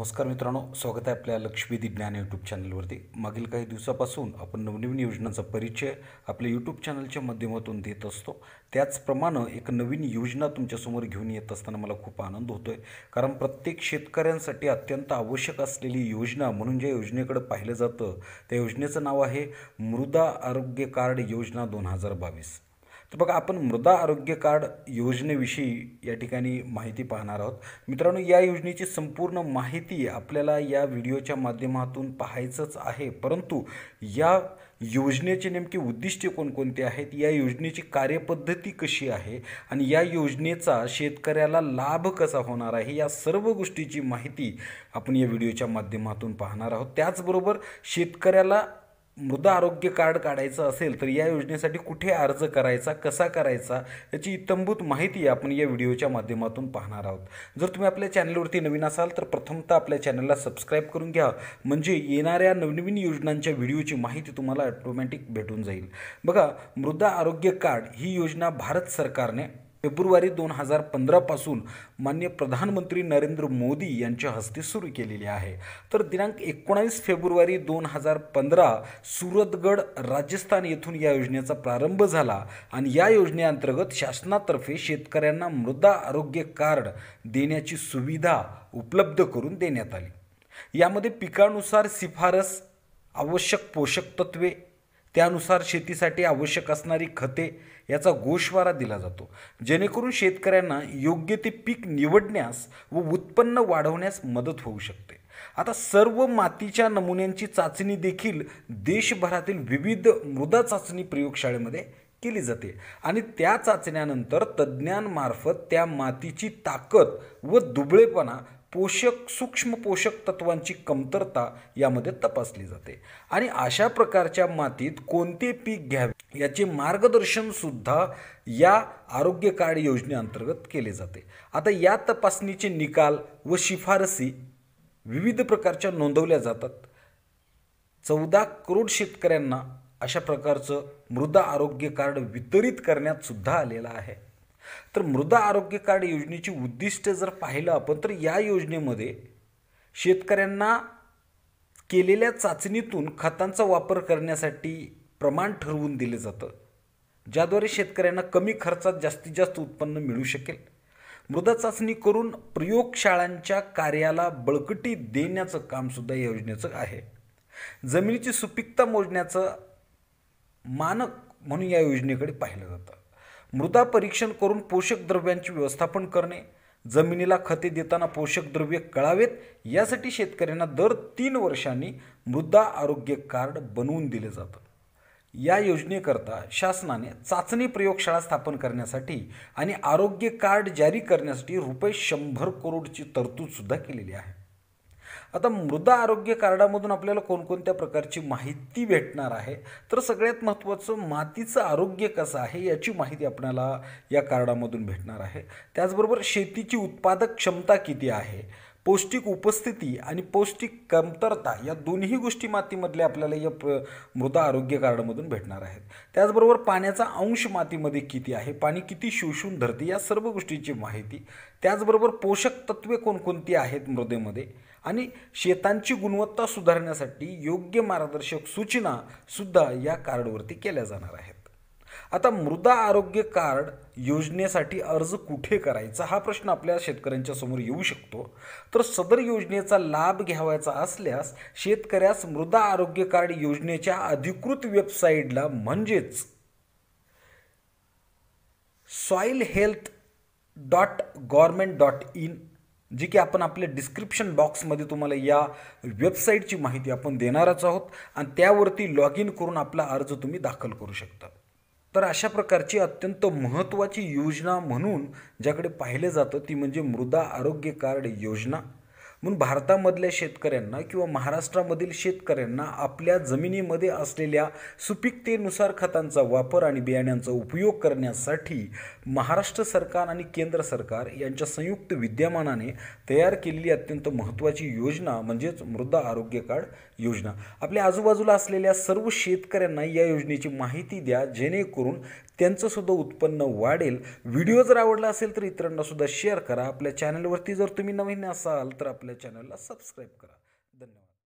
नमस्कार मित्रांनो स्वागत आहे आपल्या लक्ष्मीदी ज्ञान यूट्यूब चॅनलवरती मागील काही दिवसापासून आपण नवनवीन योजनांचा परिचय आपल्या यूट्यूब चॅनलच्या माध्यमातून देत असतो त्याचप्रमाणे एक नवीन योजना तुमच्यासमोर घेऊन येत असताना मला खूप आनंद होतो आहे कारण प्रत्येक शेतकऱ्यांसाठी अत्यंत आवश्यक असलेली योजना म्हणून ज्या योजनेकडे पाहिलं जातं त्या योजनेचं नाव आहे मृदा आरोग्य कार्ड योजना दोन हजार बावीस तर बघा आपण मृदा आरोग्य कार्ड योजनेविषयी या ठिकाणी माहिती पाहणार आहोत मित्रांनो या योजनेची संपूर्ण माहिती आपल्याला या व्हिडिओच्या माध्यमातून पाहायचंच आहे परंतु या योजनेचे नेमके उद्दिष्टे कोणकोणते आहेत या योजनेची कार्यपद्धती कशी आहे आणि या योजनेचा शेतकऱ्याला लाभ कसा होणार आहे या सर्व गोष्टीची माहिती आपण या व्हिडिओच्या माध्यमातून पाहणार आहोत त्याचबरोबर शेतकऱ्याला मृदा आरोग्य कार्ड काढायचं असेल तर या योजनेसाठी कुठे अर्ज करायचा कसा करायचा याची इतंभूत माहिती आपण या व्हिडिओच्या माध्यमातून पाहणार आहोत जर तुम्ही आपल्या चॅनलवरती नवीन असाल तर प्रथमतः आपल्या चॅनलला सबस्क्राईब करून घ्या म्हणजे येणाऱ्या नवनवीन योजनांच्या व्हिडिओची माहिती तुम्हाला ऑटोमॅटिक भेटून जाईल बघा मृदा आरोग्य कार्ड ही योजना भारत सरकारने फेब्रुवारी दोन हजार पंधरापासून मान्य प्रधानमंत्री नरेंद्र मोदी यांच्या हस्ते सुरू केलेली आहे तर दिनांक एकोणावीस फेब्रुवारी दोन हजार पंधरा सुरतगड राजस्थान येथून या योजनेचा प्रारंभ झाला आणि या योजनेअंतर्गत शासनातर्फे शेतकऱ्यांना मृदा आरोग्य कार्ड देण्याची सुविधा उपलब्ध करून देण्यात आली यामध्ये पिकानुसार शिफारस आवश्यक पोषक तत्वे त्यानुसार शेतीसाठी आवश्यक असणारी खते याचा गोषवारा दिला जातो जेणेकरून शेतकऱ्यांना योग्य ते पीक निवडण्यास व उत्पन्न वाढवण्यास मदत होऊ शकते आता सर्व मातीच्या नमुन्यांची चाचणी देखील देशभरातील विविध मृदा चाचणी प्रयोगशाळेमध्ये केली जाते आणि त्या चाचण्यानंतर तज्ज्ञांमार्फत त्या मातीची ताकद व दुबळेपणा पोषक सूक्ष्म पोषक तत्वांची कमतरता यामध्ये तपासली जाते आणि अशा प्रकारच्या मातीत कोणते पीक घ्यावे याचे मार्गदर्शनसुद्धा या आरोग्य कार्ड योजनेअंतर्गत केले जाते आता या तपासणीचे निकाल व शिफारसी विविध प्रकारच्या नोंदवल्या जातात चौदा करोड शेतकऱ्यांना अशा प्रकारचं मृदा आरोग्य कार्ड वितरित करण्यात सुद्धा आलेलं आहे तर मृदा आरोग्य कार्ड योजनेची उद्दिष्ट जर पाहिलं आपण तर या योजनेमध्ये शेतकऱ्यांना केलेल्या चाचणीतून खतांचा वापर करण्यासाठी प्रमाण ठरवून दिलं जातं ज्याद्वारे शेतकऱ्यांना कमी खर्चात जास्तीत जास्त उत्पन्न मिळू शकेल मृदा चाचणी करून प्रयोगशाळांच्या कार्याला बळकटी देण्याचं कामसुद्धा या योजनेचं आहे जमिनीची सुपीकता मोजण्याचं मानक म्हणून या योजनेकडे पाहिलं जातं मृदा परीक्षण करून पोषक द्रव्यांचे व्यवस्थापन करणे जमिनीला खते देताना पोषक द्रव्ये कळावेत यासाठी शेतकऱ्यांना दर तीन वर्षांनी मृदा आरोग्य कार्ड बनवून दिले जातं या योजनेकरता शासनाने चाचणी प्रयोगशाळा स्थापन करण्यासाठी आणि आरोग्य कार्ड जारी करण्यासाठी रुपये शंभर करोडची तरतूदसुद्धा केलेली आहे आता मृदा आरोग्य कार्डामधून आपल्याला कोणकोणत्या प्रकारची माहिती भेटणार आहे तर सगळ्यात महत्त्वाचं मातीचं आरोग्य कसं आहे याची माहिती आपल्याला या कार्डामधून भेटणार आहे त्याचबरोबर शेतीची उत्पादक क्षमता किती आहे पौष्टिक उपस्थिती आणि पौष्टिक कमतरता या दोन्ही गोष्टी मातीमधल्या आपल्याला या प मृदा आरोग्य कार्डमधून भेटणार आहेत त्याचबरोबर पाण्याचा अंश मातीमध्ये किती आहे पाणी किती शोषून धरते या सर्व गोष्टींची माहिती त्याचबरोबर पोषक तत्वे कोणकोणती आहेत मृदेमध्ये आणि शेतांची गुणवत्ता सुधारण्यासाठी योग्य मार्गदर्शक सूचनासुद्धा या कार्डवरती केल्या जाणार आहेत आता मृदा आरोग्य कार्ड योजनेसाठी अर्ज कुठे करायचा हा प्रश्न आपल्या शेतकऱ्यांच्या समोर येऊ शकतो तर सदर योजनेचा लाभ घ्यावायचा असल्यास शेतकऱ्यास मृदा आरोग्य कार्ड योजनेच्या अधिकृत वेबसाईटला म्हणजेच soil health dot government dot in जी की आपण आपल्या डिस्क्रिप्शन बॉक्समध्ये तुम्हाला या वेबसाईटची माहिती आपण देणारच आहोत आणि त्यावरती लॉग इन करून आपला अर्ज तुम्ही दाखल करू शकता तर अशा प्रकारची अत्यंत महत्त्वाची योजना म्हणून ज्याकडे पाहिलं जातं ती म्हणजे मृदा आरोग्य कार्ड योजना म्हणून भारतामधल्या शेतकऱ्यांना किंवा महाराष्ट्रामधील शेतकऱ्यांना आपल्या जमिनीमध्ये असलेल्या सुपिकतेनुसार खतांचा वापर आणि बियाण्यांचा उपयोग करण्यासाठी महाराष्ट्र सरकार आणि केंद्र सरकार यांच्या संयुक्त विद्यमानाने तयार केलेली अत्यंत महत्त्वाची योजना म्हणजेच मृदा आरोग्य कार्ड योजना आपल्या आजूबाजूला असलेल्या सर्व शेतकऱ्यांना या योजनेची माहिती द्या जेणेकरून त्यांचंसुद्धा उत्पन्न वाढेल व्हिडिओ जर आवडला असेल तर इतरांनासुद्धा शेअर करा आपल्या चॅनलवरती जर तुम्ही नवीन असाल तर आपल्या चॅनलला सबस्क्राईब करा